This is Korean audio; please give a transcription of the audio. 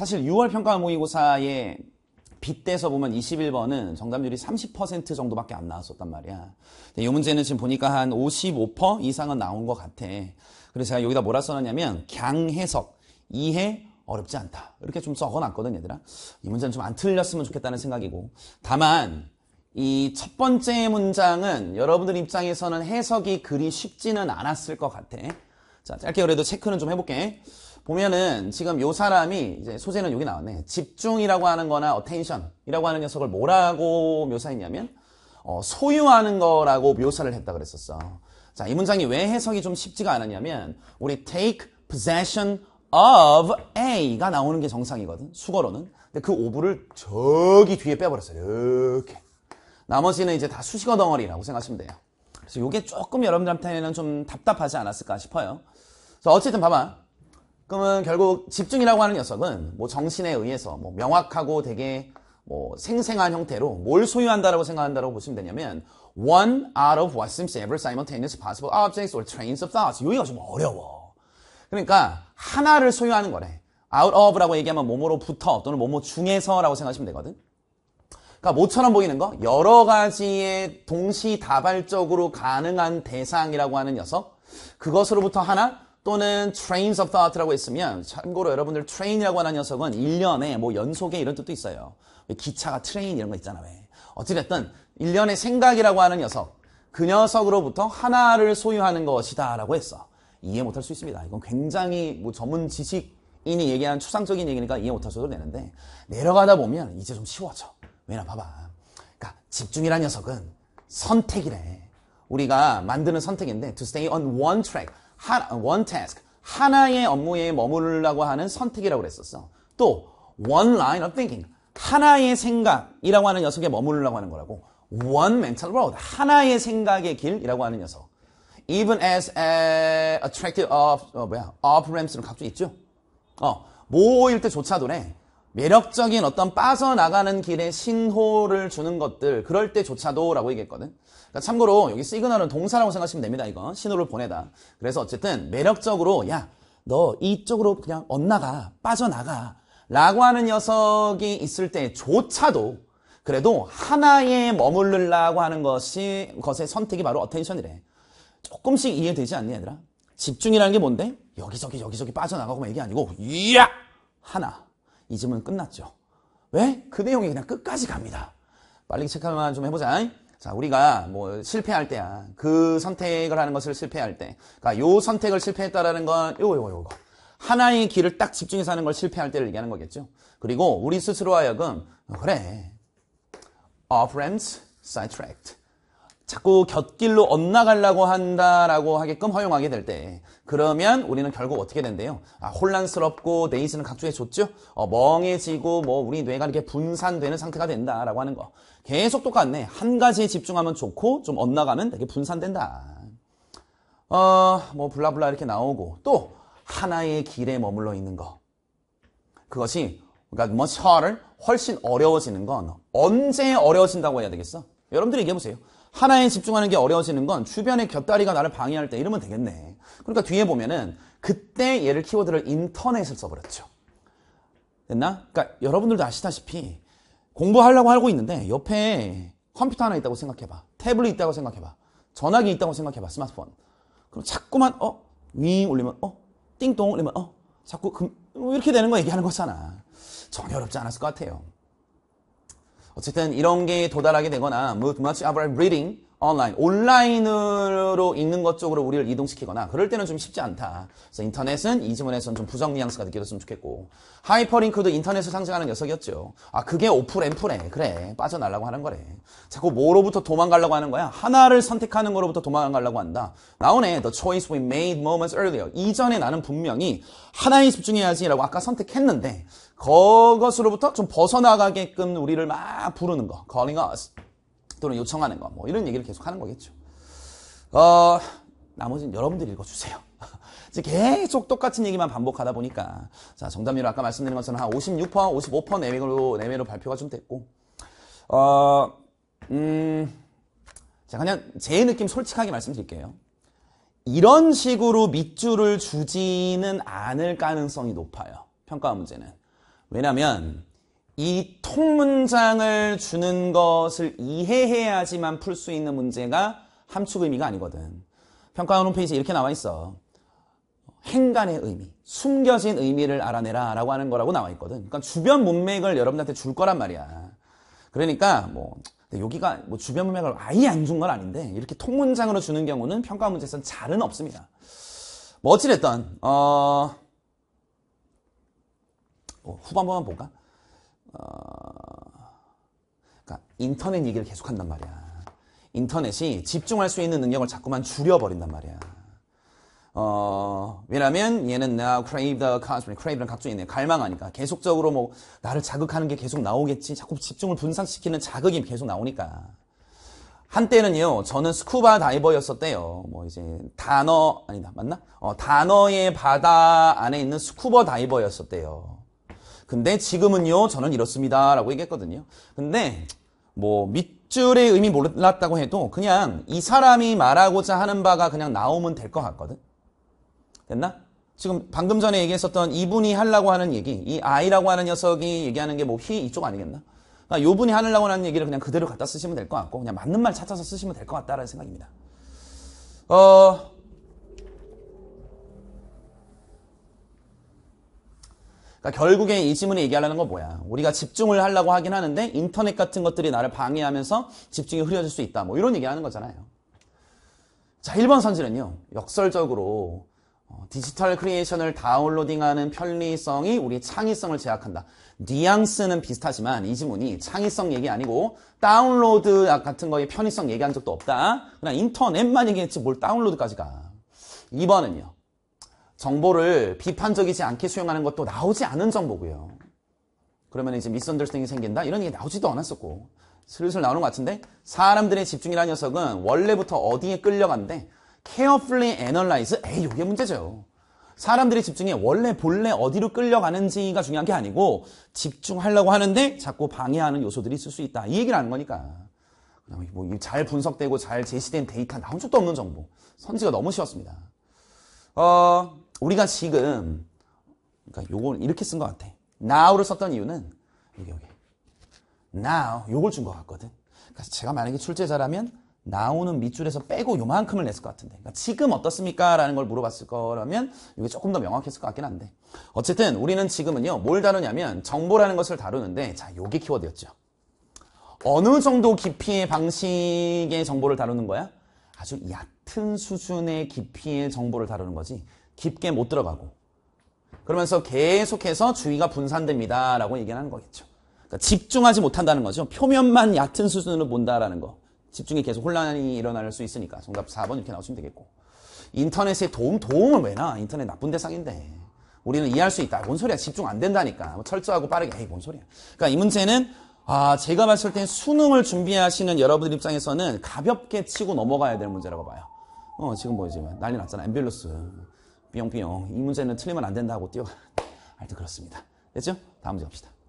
사실 6월 평가 모의고사에 빗대서 보면 21번은 정답률이 30% 정도밖에 안 나왔었단 말이야. 근데 이 문제는 지금 보니까 한 55% 이상은 나온 것 같아. 그래서 제가 여기다 뭐라 써놨냐면 강해석, 이해, 어렵지 않다. 이렇게 좀 적어놨거든 얘들아. 이 문제는 좀 안 틀렸으면 좋겠다는 생각이고 다만 이 첫 번째 문장은 여러분들 입장에서는 해석이 그리 쉽지는 않았을 것 같아. 자 짧게 그래도 체크는 좀 해볼게. 보면은 지금 요 사람이 이제 소재는 여기 나왔네. 집중이라고 하는 거나 어텐션이라고 하는 녀석을 뭐라고 묘사했냐면 어, 소유하는 거라고 묘사를 했다 그랬었어. 자, 이 문장이 왜 해석이 좀 쉽지가 않았냐면 우리 take possession of A가 나오는 게 정상이거든. 수거로는. 근데 그 오브를 저기 뒤에 빼버렸어요. 이렇게. 나머지는 이제 다 수식어 덩어리라고 생각하시면 돼요. 그래서 요게 조금 여러분들한테는 좀 답답하지 않았을까 싶어요. 그래서 어쨌든 봐봐. 그러면 결국 집중이라고 하는 녀석은 뭐 정신에 의해서 뭐 명확하고 되게 뭐 생생한 형태로 뭘 소유한다라고 생각한다라고 보시면 되냐면 one out of what seems ever simultaneous possible objects or trains of thoughts 여기가 좀 어려워 그러니까 하나를 소유하는 거래 out of라고 얘기하면 뭐뭐로부터 또는 뭐뭐 중에서라고 생각하시면 되거든 그러니까 모처럼 보이는 거 여러 가지의 동시다발적으로 가능한 대상이라고 하는 녀석 그것으로부터 하나 또는 trains of thought라고 했으면 참고로 여러분들 train이라고 하는 녀석은 1년에 뭐 연속에 이런 뜻도 있어요. 기차가 트레인 이런 거 있잖아 왜. 어찌됐든 1년의 생각이라고 하는 녀석 그 녀석으로부터 하나를 소유하는 것이다 라고 했어. 이해 못할 수 있습니다. 이건 굉장히 뭐 전문 지식인이 얘기한 추상적인 얘기니까 이해 못하셔도 되는데 내려가다 보면 이제 좀 쉬워져. 왜냐 봐봐. 그러니까 집중이란 녀석은 선택이래. 우리가 만드는 선택인데 to stay on one track. one task, 하나의 업무에 머무르려고 하는 선택이라고 그랬었어. 또 one line of thinking, 하나의 생각이라고 하는 녀석에 머무르려고 하는 거라고. one mental road, 하나의 생각의 길이라고 하는 녀석. even as a t t r a c t i v e of 어, 뭐야? off ramps는 각주 있죠. 어, 뭐일때조차도래 매력적인 어떤 빠져나가는 길의 신호를 주는 것들 그럴 때조차도 라고 얘기했거든 그러니까 참고로 여기 시그널은 동사라고 생각하시면 됩니다 이건 신호를 보내다 그래서 어쨌든 매력적으로 야 너 이쪽으로 그냥 엇나가 빠져나가 라고 하는 녀석이 있을 때 조차도 그래도 하나에 머무르려고 하는 것이 것의 선택이 바로 어텐션이래 조금씩 이해되지 않니 얘들아? 집중이라는 게 뭔데? 여기저기 여기저기 빠져나가고 얘기 아니고 이야! 하나 잊으면 끝났죠. 왜? 그 내용이 그냥 끝까지 갑니다. 빨리 체크만 좀 해보자. 자, 우리가 뭐 실패할 때야. 그 선택을 하는 것을 실패할 때. 그러니까 요 선택을 실패했다라는 건 요거 요거 요거. 하나의 길을 딱 집중해서 하는 걸 실패할 때를 얘기하는 거겠죠. 그리고 우리 스스로 하여금 그래. Our friends sidetracked. 자꾸 곁길로 엇나가려고 한다라고 하게끔 허용하게 될 때 그러면 우리는 결국 어떻게 된대요? 아, 혼란스럽고 내이즈는 각주에 좋죠? 어, 멍해지고 뭐 우리 뇌가 이렇게 분산되는 상태가 된다라고 하는 거 계속 똑같네 한 가지에 집중하면 좋고 좀 엇나가면 되게 분산된다 어, 뭐 블라블라 이렇게 나오고 또 하나의 길에 머물러 있는 거 그것이 그러니까 much 뭐 harder 훨씬 어려워지는 건 언제 어려워진다고 해야 되겠어? 여러분들이 얘기해보세요 하나에 집중하는 게 어려워지는 건 주변의 곁다리가 나를 방해할 때 이러면 되겠네. 그러니까 뒤에 보면은 그때 얘를 키워드를 인터넷을 써버렸죠. 됐나? 그러니까 여러분들도 아시다시피 공부하려고 하고 있는데 옆에 컴퓨터 하나 있다고 생각해봐. 태블릿 있다고 생각해봐. 전화기 있다고 생각해봐. 스마트폰. 그럼 자꾸만 어? 윙 올리면 어? 띵동 올리면 어? 자꾸 그, 이렇게 되는 거 얘기하는 거잖아. 전혀 어렵지 않았을 것 같아요. 어쨌든 이런 게 도달하게 되거나 much, much of our reading 온라인, 온라인으로 있는 것 쪽으로 우리를 이동시키거나 그럴 때는 좀 쉽지 않다. 그래서 인터넷은 이질문에서는좀 부정 뉘앙스가 느껴졌으면 좋겠고 하이퍼링크도 인터넷을 상징하는 녀석이었죠. 아 그게 오프램프래. 그래 빠져나가려고 하는 거래. 자꾸 뭐로부터 도망가려고 하는 거야? 하나를 선택하는 거로부터 도망가려고 한다. 나오네. The choice we made moments earlier. 이전에 나는 분명히 하나에 집중해야지라고 아까 선택했는데 그것으로부터 좀 벗어나가게끔 우리를 막 부르는 거. Calling us. 또는 요청하는 거 뭐 이런 얘기를 계속 하는 거겠죠. 어, 나머지는 여러분들이 읽어주세요. 계속 똑같은 얘기만 반복하다 보니까 자 정답률 아까 말씀드린 것처럼 한 56%, 55% 내외로 내외로 발표가 좀 됐고 어, 음, 자 그냥 제 느낌 솔직하게 말씀드릴게요. 이런 식으로 밑줄을 주지는 않을 가능성이 높아요. 평가 문제는. 왜냐면 하이 통문장을 주는 것을 이해해야지만 풀 수 있는 문제가 함축 의미가 아니거든. 평가원 홈페이지에 이렇게 나와 있어. 행간의 의미, 숨겨진 의미를 알아내라 라고 하는 거라고 나와 있거든. 그러니까 주변 문맥을 여러분한테 줄 거란 말이야. 그러니까 뭐 여기가 뭐 주변 문맥을 아예 안 준 건 아닌데 이렇게 통문장으로 주는 경우는 평가 문제에선 잘은 없습니다. 뭐 어찌됐든 어... 어 후반부만 볼까? 어, 그러니까 인터넷 얘기를 계속한단 말이야. 인터넷이 집중할 수 있는 능력을 자꾸만 줄여버린단 말이야. 어, 왜냐면 얘는 나 crave the cosmic, crave는 각종이 있네. 갈망하니까. 계속적으로 뭐, 나를 자극하는 게 계속 나오겠지. 자꾸 집중을 분산시키는 자극이 계속 나오니까. 한때는요, 저는 스쿠바 다이버였었대요. 뭐 이제, 단어, 아니다, 맞나? 어, 단어의 바다 안에 있는 스쿠버 다이버였었대요. 근데 지금은요, 저는 이렇습니다. 라고 얘기했거든요. 근데 뭐 밑줄의 의미 몰랐다고 해도 그냥 이 사람이 말하고자 하는 바가 그냥 나오면 될 것 같거든. 됐나? 지금 방금 전에 얘기했었던 이분이 하려고 하는 얘기, 이 아이라고 하는 녀석이 얘기하는 게 뭐 희 이쪽 아니겠나? 그러 그러니까 요분이 하려고 하는 얘기를 그냥 그대로 갖다 쓰시면 될 것 같고 그냥 맞는 말 찾아서 쓰시면 될 것 같다라는 생각입니다. 어, 그러니까 결국에 이 질문이 얘기하려는 건 뭐야? 우리가 집중을 하려고 하긴 하는데 인터넷 같은 것들이 나를 방해하면서 집중이 흐려질 수 있다. 뭐 이런 얘기하는 거잖아요. 자, 1번 선지는요 역설적으로 어, 디지털 크리에이션을 다운로딩하는 편리성이 우리 창의성을 제약한다. 뉘앙스는 비슷하지만 이 지문이 창의성 얘기 아니고 다운로드 같은 거에 편의성 얘기한 적도 없다. 그냥 인터넷만 얘기했지 뭘 다운로드까지 가. 2번은요. 정보를 비판적이지 않게 수용하는 것도 나오지 않은 정보고요. 그러면 이제 미스언더스팅이 생긴다? 이런 얘기 나오지도 않았었고 슬슬 나오는 것 같은데 사람들의 집중이라는 녀석은 원래부터 어디에 끌려간데 carefully analyze? 에이 이게 문제죠. 사람들의 집중이 원래 본래 어디로 끌려가는지가 중요한 게 아니고 집중하려고 하는데 자꾸 방해하는 요소들이 있을 수 있다. 이 얘기를 하는 거니까. 뭐잘 분석되고 잘 제시된 데이터 나온 적도 없는 정보. 선지가 너무 쉬웠습니다. 어, 우리가 지금 그러니까 요걸 이렇게 쓴 것 같아. now를 썼던 이유는 여기 여기 now 요걸 준 것 같거든. 그래서 그러니까 제가 만약에 출제자라면 나오는 밑줄에서 빼고 요만큼을 냈을 것 같은데 그러니까 지금 어떻습니까? 라는 걸 물어봤을 거라면 이게 조금 더 명확했을 것 같긴 한데 어쨌든 우리는 지금은요 뭘 다루냐면 정보라는 것을 다루는데 자 요게 키워드였죠 어느 정도 깊이의 방식의 정보를 다루는 거야? 아주 얕은 수준의 깊이의 정보를 다루는 거지 깊게 못 들어가고 그러면서 계속해서 주의가 분산됩니다 라고 얘기하는 거겠죠 그러니까 집중하지 못한다는 거죠 표면만 얕은 수준으로 본다라는 거 집중이 계속 혼란이 일어날 수 있으니까 정답 4번 이렇게 나오시면 되겠고 인터넷에 도움, 도움을 왜 나? 인터넷 나쁜 대상인데 우리는 이해할 수 있다. 뭔 소리야? 집중 안 된다니까. 뭐 철저하고 빠르게. 에이, 뭔 소리야. 그러니까 이 문제는 아, 제가 봤을 땐 수능을 준비하시는 여러분들 입장에서는 가볍게 치고 넘어가야 될 문제라고 봐요. 어, 지금 뭐 이제 난리 났잖아. 엠뷸러스 삐용삐용 이 문제는 틀리면 안 된다고 띄워. 가 하여튼 그렇습니다 됐죠? 다음 문제 갑시다